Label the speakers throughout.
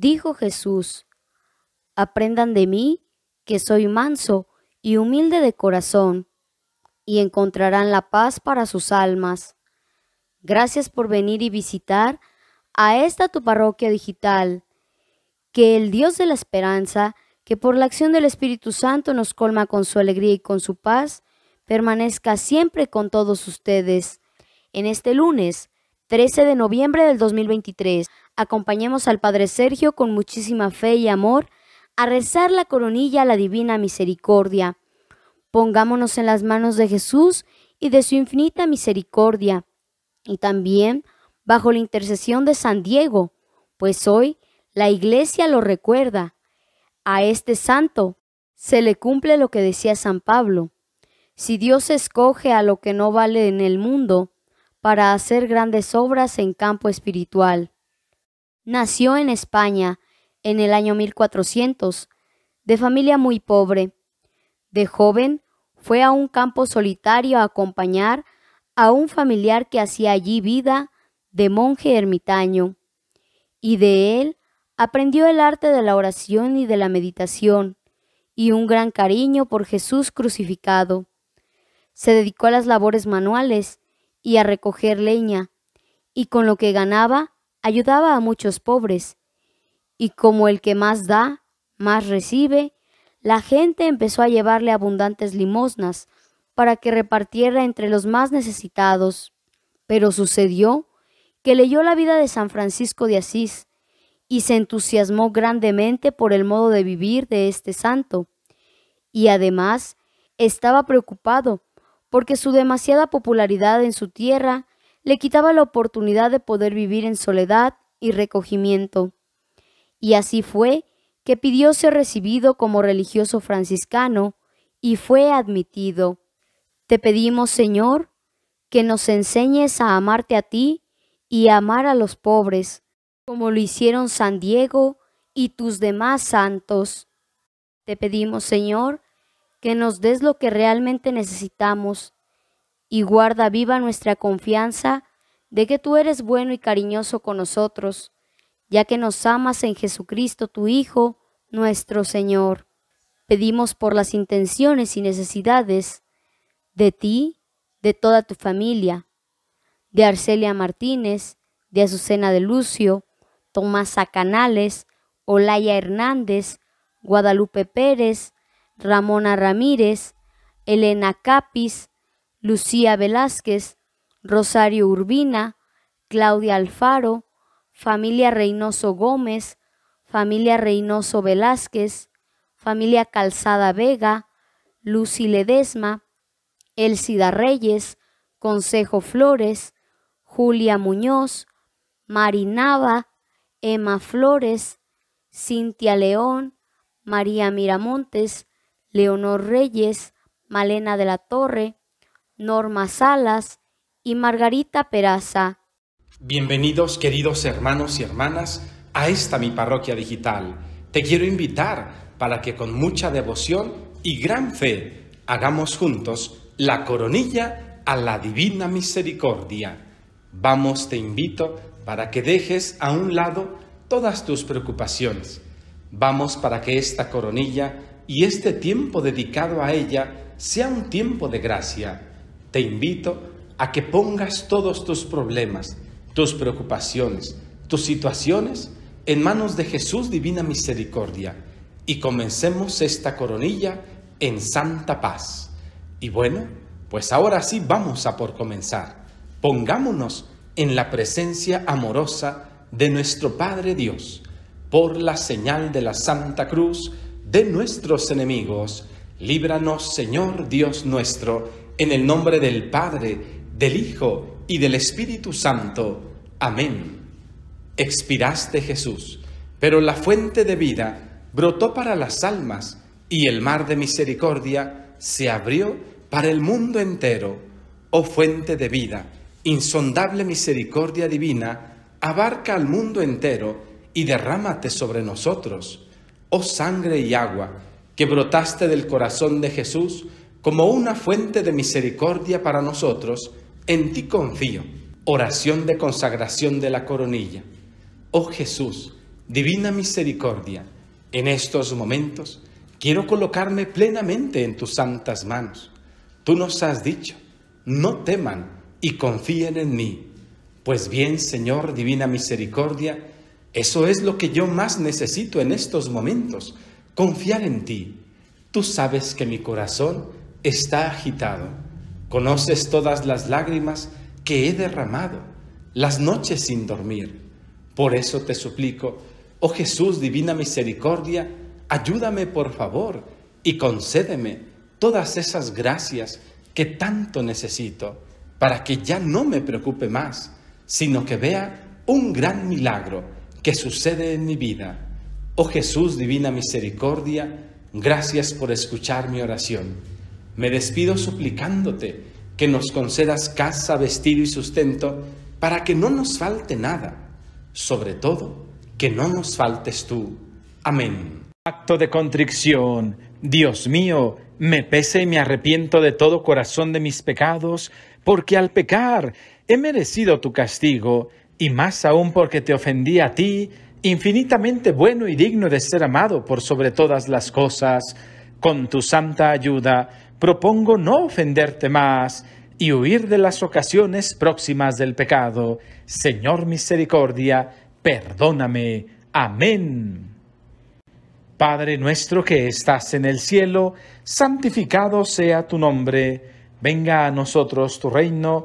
Speaker 1: Dijo Jesús, aprendan de mí, que soy manso y humilde de corazón, y encontrarán la paz para sus almas. Gracias por venir y visitar a esta tu parroquia digital. Que el Dios de la esperanza, que por la acción del Espíritu Santo nos colma con su alegría y con su paz, permanezca siempre con todos ustedes. En este lunes, 13 de noviembre del 2023. Acompañemos al Padre Sergio con muchísima fe y amor a rezar la coronilla a la Divina Misericordia. Pongámonos en las manos de Jesús y de su infinita misericordia, y también bajo la intercesión de San Diego, pues hoy la Iglesia lo recuerda. A este santo se le cumple lo que decía San Pablo. Si Dios escoge a lo que no vale en el mundo, para hacer grandes obras en campo espiritual. Nació en España en el año 1400, de familia muy pobre. De joven fue a un campo solitario a acompañar a un familiar que hacía allí vida de monje ermitaño, y de él aprendió el arte de la oración y de la meditación, y un gran cariño por Jesús crucificado. Se dedicó a las labores manuales, y a recoger leña, y con lo que ganaba ayudaba a muchos pobres. Y como el que más da, más recibe, la gente empezó a llevarle abundantes limosnas para que repartiera entre los más necesitados. Pero sucedió que leyó la vida de San Francisco de Asís y se entusiasmó grandemente por el modo de vivir de este santo. Y además estaba preocupado porque su demasiada popularidad en su tierra le quitaba la oportunidad de poder vivir en soledad y recogimiento. Y así fue que pidió ser recibido como religioso franciscano y fue admitido. Te pedimos, Señor, que nos enseñes a amarte a ti y a amar a los pobres, como lo hicieron San Diego y tus demás santos. Te pedimos, Señor, que nos des lo que realmente necesitamos y guarda viva nuestra confianza de que tú eres bueno y cariñoso con nosotros, ya que nos amas en Jesucristo tu Hijo, nuestro Señor. Pedimos por las intenciones y necesidades de ti, de toda tu familia, de Arcelia Martínez, de Azucena de Lucio, Tomás Acanales, Olaya Hernández, Guadalupe Pérez, Ramona Ramírez, Elena Capis, Lucía Velázquez, Rosario Urbina, Claudia Alfaro, familia Reynoso Gómez, familia Reynoso Velázquez, familia Calzada Vega, Lucy Ledesma, Elsida Reyes, Consejo Flores, Julia Muñoz, Marinaba, Emma Flores, Cintia León, María Miramontes, Leonor Reyes, Malena de la Torre, Norma Salas y Margarita Peraza.
Speaker 2: Bienvenidos queridos hermanos y hermanas a esta mi parroquia digital. Te quiero invitar para que con mucha devoción y gran fe hagamos juntos la coronilla a la divina misericordia. Vamos, te invito para que dejes a un lado todas tus preocupaciones. Vamos para que esta coronilla y este tiempo dedicado a ella sea un tiempo de gracia. Te invito a que pongas todos tus problemas, tus preocupaciones, tus situaciones en manos de Jesús Divina Misericordia y comencemos esta coronilla en santa paz. Y bueno, pues ahora sí vamos a por comenzar. Pongámonos en la presencia amorosa de nuestro Padre Dios, por la señal de la Santa Cruz, de nuestros enemigos. Líbranos, Señor Dios nuestro, en el nombre del Padre, del Hijo y del Espíritu Santo. Amén. Expiraste Jesús, pero la fuente de vida brotó para las almas y el mar de misericordia se abrió para el mundo entero. Oh fuente de vida, insondable misericordia divina, abarca al mundo entero y derrámate sobre nosotros oh sangre y agua, que brotaste del corazón de Jesús como una fuente de misericordia para nosotros, en ti confío. Oración de consagración de la coronilla. Oh Jesús, divina misericordia, en estos momentos quiero colocarme plenamente en tus santas manos. Tú nos has dicho, no teman y confíen en mí. Pues bien, Señor, divina misericordia, eso es lo que yo más necesito en estos momentos, confiar en ti. Tú sabes que mi corazón está agitado, conoces todas las lágrimas que he derramado, las noches sin dormir. Por eso te suplico, oh Jesús, divina misericordia, ayúdame por favor y concédeme todas esas gracias que tanto necesito para que ya no me preocupe más, sino que vea un gran milagro que sucede en mi vida. Oh Jesús, divina misericordia, gracias por escuchar mi oración. Me despido suplicándote que nos concedas casa, vestido y sustento para que no nos falte nada, sobre todo que no nos faltes tú. Amén. Acto de contrición. Dios mío, me pese y me arrepiento de todo corazón de mis pecados, porque al pecar he merecido tu castigo y más aún porque te ofendí a ti, infinitamente bueno y digno de ser amado por sobre todas las cosas, con tu santa ayuda propongo no ofenderte más y huir de las ocasiones próximas del pecado. Señor misericordia, perdóname. Amén. Padre nuestro que estás en el cielo, santificado sea tu nombre, venga a nosotros tu reino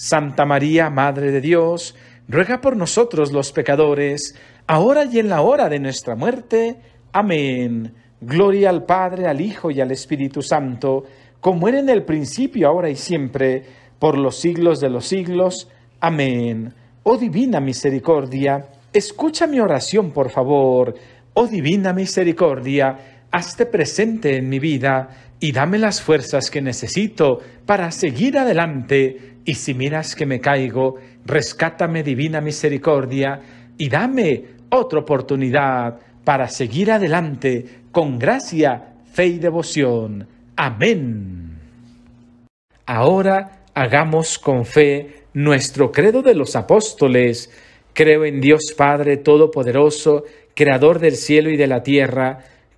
Speaker 2: Santa María, Madre de Dios, ruega por nosotros los pecadores, ahora y en la hora de nuestra muerte. Amén. Gloria al Padre, al Hijo y al Espíritu Santo, como era en el principio, ahora y siempre, por los siglos de los siglos. Amén. Oh divina misericordia, escucha mi oración, por favor. Oh divina misericordia, hazte presente en mi vida y dame las fuerzas que necesito para seguir adelante, y si miras que me caigo, rescátame divina misericordia, y dame otra oportunidad para seguir adelante con gracia, fe y devoción. Amén. Ahora hagamos con fe nuestro credo de los apóstoles. Creo en Dios Padre Todopoderoso, Creador del cielo y de la tierra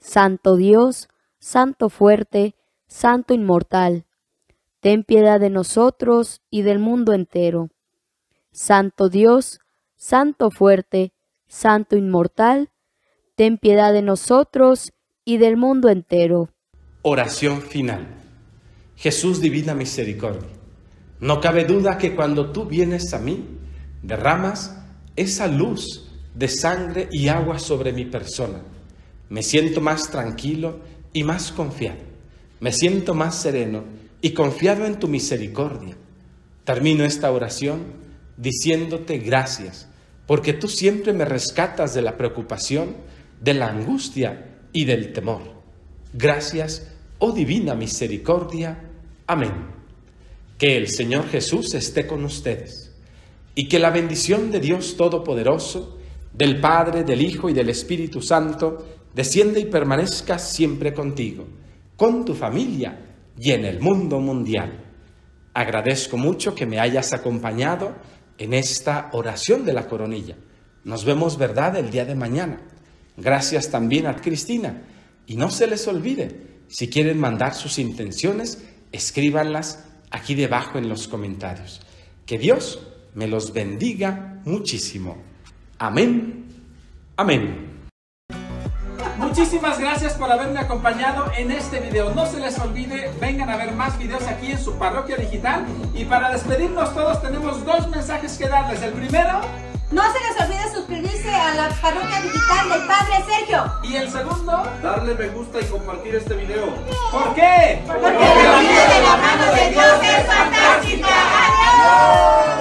Speaker 1: Santo Dios, Santo fuerte, Santo inmortal, ten piedad de nosotros y del mundo entero. Santo Dios, Santo fuerte, Santo inmortal, ten piedad de nosotros y del mundo entero.
Speaker 2: Oración final. Jesús Divina Misericordia, no cabe duda que cuando tú vienes a mí, derramas esa luz de sangre y agua sobre mi persona me siento más tranquilo y más confiado, me siento más sereno y confiado en tu misericordia. Termino esta oración diciéndote gracias, porque tú siempre me rescatas de la preocupación, de la angustia y del temor. Gracias, oh divina misericordia. Amén. Que el Señor Jesús esté con ustedes y que la bendición de Dios Todopoderoso, del Padre, del Hijo y del Espíritu Santo, desciende y permanezca siempre contigo, con tu familia y en el mundo mundial. Agradezco mucho que me hayas acompañado en esta oración de la coronilla. Nos vemos, ¿verdad?, el día de mañana. Gracias también a Cristina. Y no se les olvide, si quieren mandar sus intenciones, escríbanlas aquí debajo en los comentarios. Que Dios me los bendiga muchísimo. Amén. Amén. Muchísimas gracias por haberme acompañado en este video. No se les olvide, vengan a ver más videos aquí en su parroquia digital. Y para despedirnos todos tenemos dos mensajes que darles. El primero... No se les olvide
Speaker 1: suscribirse a la parroquia digital del Padre Sergio. Y el segundo...
Speaker 2: Darle me gusta y compartir este video. ¿Por qué? Porque,
Speaker 1: la vida de la mano de Dios es fantástica. ¡Adiós!